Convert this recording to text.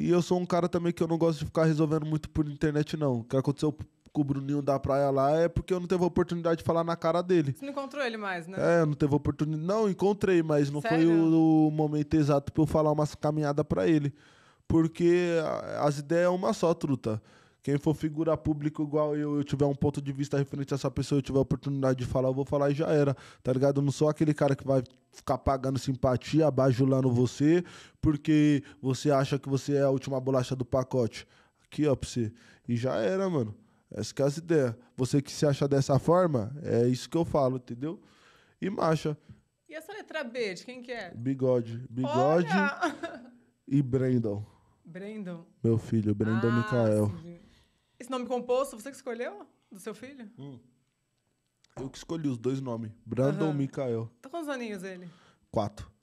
E eu sou um cara também que eu não gosto de ficar resolvendo muito por internet, não. O que aconteceu com o Bruninho da praia lá é porque eu não teve a oportunidade de falar na cara dele. Você não encontrou ele mais, né? É, não teve oportunidade. Não, encontrei, mas não Sério? foi o, o, momento exato pra eu falar uma caminhada para ele. Porque as ideias é uma só, truta. Quem for figura pública igual eu, eu tiver um ponto de vista referente a essa pessoa, eu tiver a oportunidade de falar, eu vou falar e já era, tá ligado? Eu não sou aquele cara que vai ficar pagando simpatia, bajulando você, porque você acha que você é a última bolacha do pacote. Aqui, ó, pra você. E já era, mano. Essa que é as ideias. Você que se acha dessa forma, é isso que eu falo, entendeu? E macha. E essa letra B, de quem que é? Bigode. Bigode Olha! e Brandon. Brandon? Meu filho, Brandon ah, Micael. Sim. Esse nome composto, você que escolheu? Do seu filho? Hum. Eu que escolhi os dois nomes. Brandon uhum. Mikael. Tá quantos aninhos ele? Quatro.